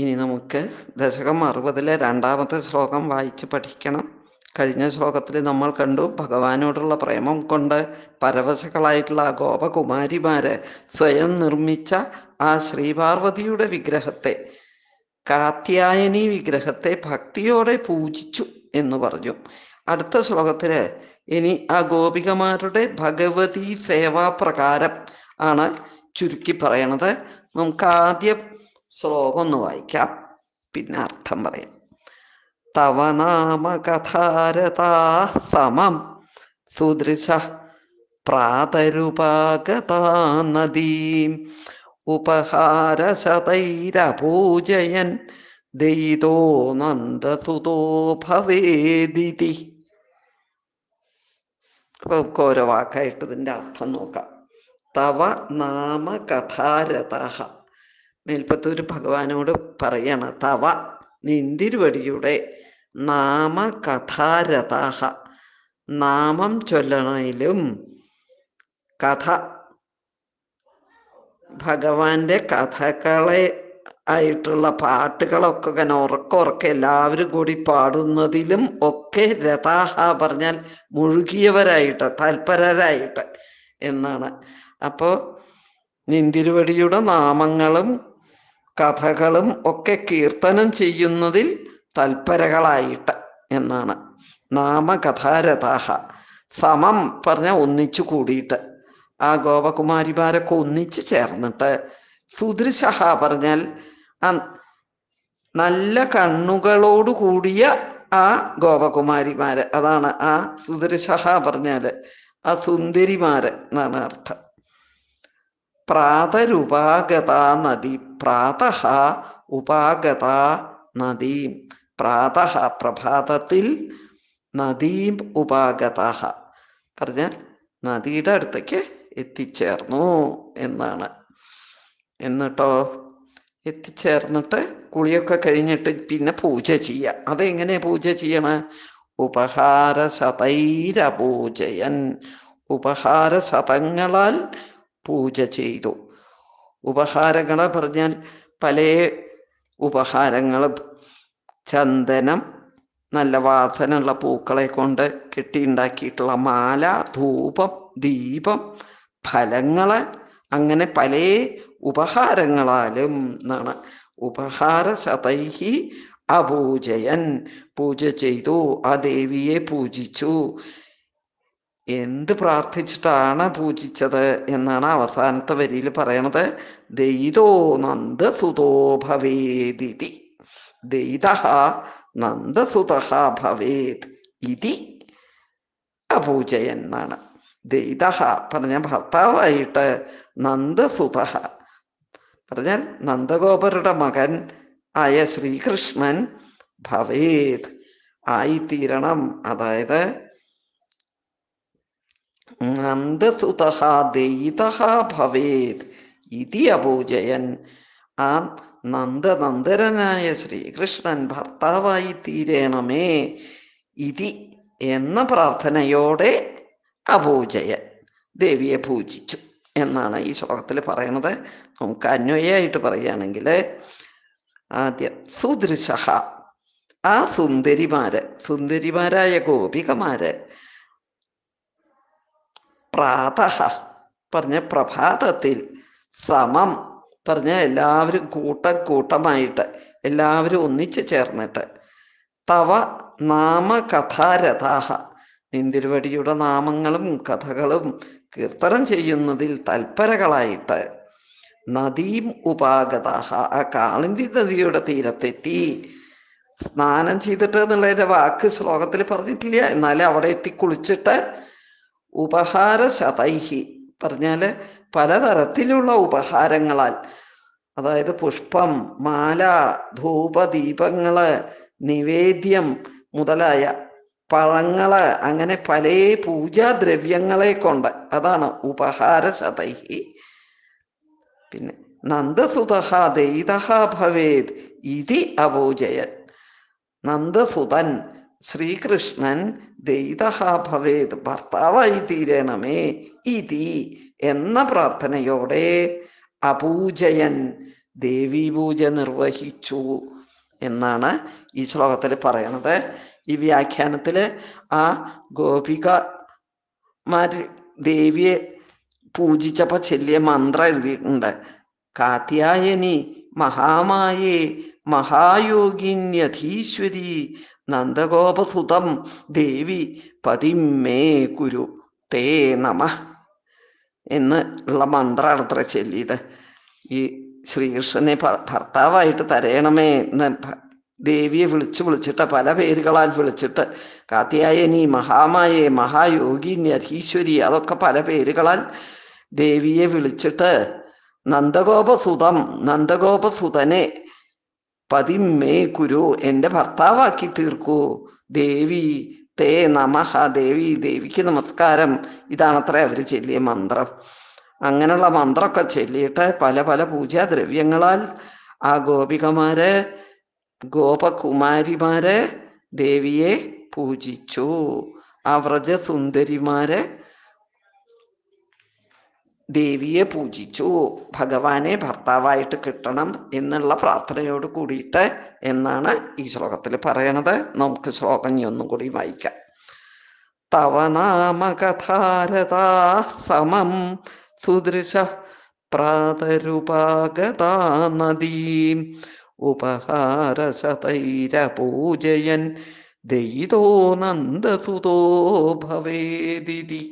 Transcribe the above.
ഇനി നമുക്ക് ദശകം അറുപതിലെ രണ്ടാമത്തെ ശ്ലോകം വായിച്ച് പഠിക്കണം കഴിഞ്ഞ ശ്ലോകത്തിൽ നമ്മൾ കണ്ടു ഭഗവാനോടുള്ള പ്രേമം കൊണ്ട് പരവശകളായിട്ടുള്ള ആ ഗോപകുമാരിമാര് സ്വയം നിർമ്മിച്ച ആ ശ്രീപാർവതിയുടെ വിഗ്രഹത്തെ കാത്യായനി വിഗ്രഹത്തെ ഭക്തിയോടെ പൂജിച്ചു എന്ന് പറഞ്ഞു അടുത്ത ശ്ലോകത്തിൽ ഇനി ആ ഗോപികമാരുടെ ഭഗവതി പ്രകാരം ആണ് ചുരുക്കി പറയണത് നമുക്ക് ആദ്യം ശ്ലോകം ഒന്ന് വായിക്കാം പിന്നെ അർത്ഥം പറയാം തവ നാമ കഥാരതാ സമം സുദൃശ പ്രാതരുപാഗതാ നദീ ഉപഹാരശതൈരപൂജയൻ ദൈതോ നന്ദസുതോ ഭവേദിതി ഓരോ വാക്കായിട്ട് ഇതിൻ്റെ അർത്ഥം നോക്കാം തവ നാമ കഥാരഥ മേൽപ്പത്തൂർ ഭഗവാനോട് പറയണം തവ നിന്തിരുവടിയുടെ നാമകഥാരഥാഹ നാമം ചൊല്ലണയിലും കഥ ഭഗവാന്റെ കഥകളെ ആയിട്ടുള്ള പാട്ടുകളൊക്കെ ഇങ്ങനെ ഉറക്കുറക്കെ എല്ലാവരും കൂടി പാടുന്നതിലും ഒക്കെ രഥാഹ പറഞ്ഞാൽ മുഴുകിയവരായിട്ട് തൽപരരായിട്ട് എന്നാണ് അപ്പോൾ നിന്തിരുവടിയുടെ നാമങ്ങളും കഥകളും ഒക്കെ കീർത്തനം ചെയ്യുന്നതിൽ തൽപരകളായിട്ട് എന്നാണ് നാമകഥാരഥാഹ സമം പറഞ്ഞ ഒന്നിച്ചു കൂടിയിട്ട് ആ ഗോപകുമാരിമാരൊക്കെ ഒന്നിച്ചു ചേർന്നിട്ട് സുദൃശഹ പറഞ്ഞാൽ ആ നല്ല കണ്ണുകളോട് കൂടിയ ആ ഗോപകുമാരിമാര് അതാണ് ആ സുദൃശഹ പറഞ്ഞാല് ആ സുന്ദരിമാര് എന്നാണ് അർത്ഥം പ്രാതരൂപാഗതാ നദീം പ്രാതഃ ഉപാഗത നദീം പ്രാതഃ പ്രഭാതത്തിൽ നദീം ഉപാഗത പറഞ്ഞാൽ നദിയുടെ അടുത്തേക്ക് എത്തിച്ചേർന്നു എന്നാണ് എന്നിട്ടോ എത്തിച്ചേർന്നിട്ട് കുളിയൊക്കെ കഴിഞ്ഞിട്ട് പിന്നെ പൂജ ചെയ്യുക അതെങ്ങനെ പൂജ ചെയ്യണ ഉപഹാര ശതൈരപൂജയൻ ഉപഹാര ശതങ്ങളാൽ പൂജ ചെയ്തു ഉപഹാരങ്ങളെ പറഞ്ഞാൽ പല ഉപഹാരങ്ങളും ചന്ദനം നല്ല വാസനയുള്ള പൂക്കളെ കൊണ്ട് ഉണ്ടാക്കിയിട്ടുള്ള മാല ധൂപം ദീപം ഫലങ്ങൾ അങ്ങനെ പല ഉപഹാരങ്ങളാലും എന്നാണ് ഉപഹാര ശതൈഹി അപൂജയൻ പൂജ ചെയ്തു ആ ദേവിയെ പൂജിച്ചു എന്ത് പ്രാർത്ഥിച്ചിട്ടാണ് പൂജിച്ചത് എന്നാണ് അവസാനത്തെ വരിയിൽ പറയണത് ദൈതോ നന്ദസുതോ ഭവേദിതി ദൈത നന്ദസുത ഭവേത് ഇതി അപൂജ എന്നാണ് ദൈത പറഞ്ഞ ഭർത്താവായിട്ട് നന്ദസുത പറഞ്ഞാൽ നന്ദഗോപരുടെ മകൻ ആയ ശ്രീകൃഷ്ണൻ ഭവേത് ആയിത്തീരണം അതായത് നന്ദസുത ദയിത ഭവേത് ഇതി അപൂജയൻ ആ നന്ദനന്ദരനായ ശ്രീകൃഷ്ണൻ ഭർത്താവായി തീരണമേ ഇതി എന്ന പ്രാർത്ഥനയോടെ അപൂജയൻ ദേവിയെ പൂജിച്ചു എന്നാണ് ഈ ശ്ലോകത്തിൽ പറയണത് നമുക്ക് അന്വയായിട്ട് പറയുകയാണെങ്കിൽ ആദ്യം സുദൃശ ആ സുന്ദരിമാര് സുന്ദരിമാരായ ഗോപികമാര് പ്രാത പറഞ്ഞ പ്രഭാതത്തിൽ സമം പറഞ്ഞ എല്ലാവരും കൂട്ടം കൂട്ടമായിട്ട് എല്ലാവരും ഒന്നിച്ചു ചേർന്നിട്ട് തവ നാമകഥാരഥാഹ നിന്തിരുവടിയുടെ നാമങ്ങളും കഥകളും കീർത്തനം ചെയ്യുന്നതിൽ തൽപരകളായിട്ട് നദീം ഉപാഗതാഹ ആ കാളിന്തി നദിയുടെ തീരത്തെത്തി സ്നാനം ചെയ്തിട്ട് എന്നുള്ളതിൻ്റെ വാക്ക് ശ്ലോകത്തിൽ പറഞ്ഞിട്ടില്ല എന്നാലും അവിടെ എത്തി കുളിച്ചിട്ട് ഉപഹാരശതൈഹി പറഞ്ഞാൽ പലതരത്തിലുള്ള ഉപഹാരങ്ങളാൽ അതായത് പുഷ്പം മാല ധൂപദീപങ്ങൾ നിവേദ്യം മുതലായ പഴങ്ങൾ അങ്ങനെ പല പൂജാദ്രവ്യങ്ങളെ കൊണ്ട് അതാണ് ഉപഹാരശതൈഹി പിന്നെ നന്ദസുതഹ ദൈതഹ ഭവേത് ഇതി അപൂജയൻ നന്ദസുതൻ ശ്രീകൃഷ്ണൻ ദൈതഹ ഭവേത് ഭർത്താവായി തീരണമേ ഇതി എന്ന പ്രാർത്ഥനയോടെ അപൂജയൻ ദേവീപൂജ നിർവഹിച്ചു എന്നാണ് ഈ ശ്ലോകത്തിൽ പറയണത് ഈ വ്യാഖ്യാനത്തിൽ ആ ഗോപികമാർ ദേവിയെ പൂജിച്ചപ്പോൾ ചെല്ലിയ മന്ത്രം എഴുതിയിട്ടുണ്ട് കാത്യായനി മഹാമായേ മഹായോഗിന്യധീശ്വരി നന്ദഗോപസുതം ദേവി പതിമേ കുരു തേ നമ എന്ന് ഉള്ള മന്ത്രമാണ് അത്ര ചൊല്ലിയത് ഈ ശ്രീകൃഷ്ണനെ ഭർത്താവായിട്ട് തരയണമേ എന്ന് ദേവിയെ വിളിച്ചു വിളിച്ചിട്ട് പല പേരുകളാൽ വിളിച്ചിട്ട് കാത്യായനി മഹാമായെ മഹായോഗി അധീശ്വരി അതൊക്കെ പല പേരുകളാൽ ദേവിയെ വിളിച്ചിട്ട് നന്ദഗോപസുതം നന്ദഗോപസുതനെ പതിമേ കുരു എൻ്റെ ഭർത്താവാക്കി തീർക്കൂ ദേവി തേ നമഹ ദേവി ദേവിക്ക് നമസ്കാരം ഇതാണത്രേ അവർ ചൊല്ലിയ മന്ത്രം അങ്ങനെയുള്ള മന്ത്രമൊക്കെ ചൊല്ലിയിട്ട് പല പല പൂജാദ്രവ്യങ്ങളാൽ ആ ഗോപികമാരെ ഗോപകുമാരിമാരെ ദേവിയെ പൂജിച്ചു ആ വ്രജസുന്ദരിമാരെ ദേവിയെ പൂജിച്ചു ഭഗവാനെ ഭർത്താവായിട്ട് കിട്ടണം എന്നുള്ള പ്രാർത്ഥനയോട് കൂടിയിട്ട് എന്നാണ് ഈ ശ്ലോകത്തിൽ പറയണത് നമുക്ക് ശ്ലോകം ഇനി ഒന്നും കൂടി വായിക്കാം തവനാമകഥാരതാ സമം സുദൃശ പ്രാതരുപാഗതാ ഉപഹാരശതൈര പൂജയൻ ദൈതോ നന്ദസുതോ ഭവേദിതി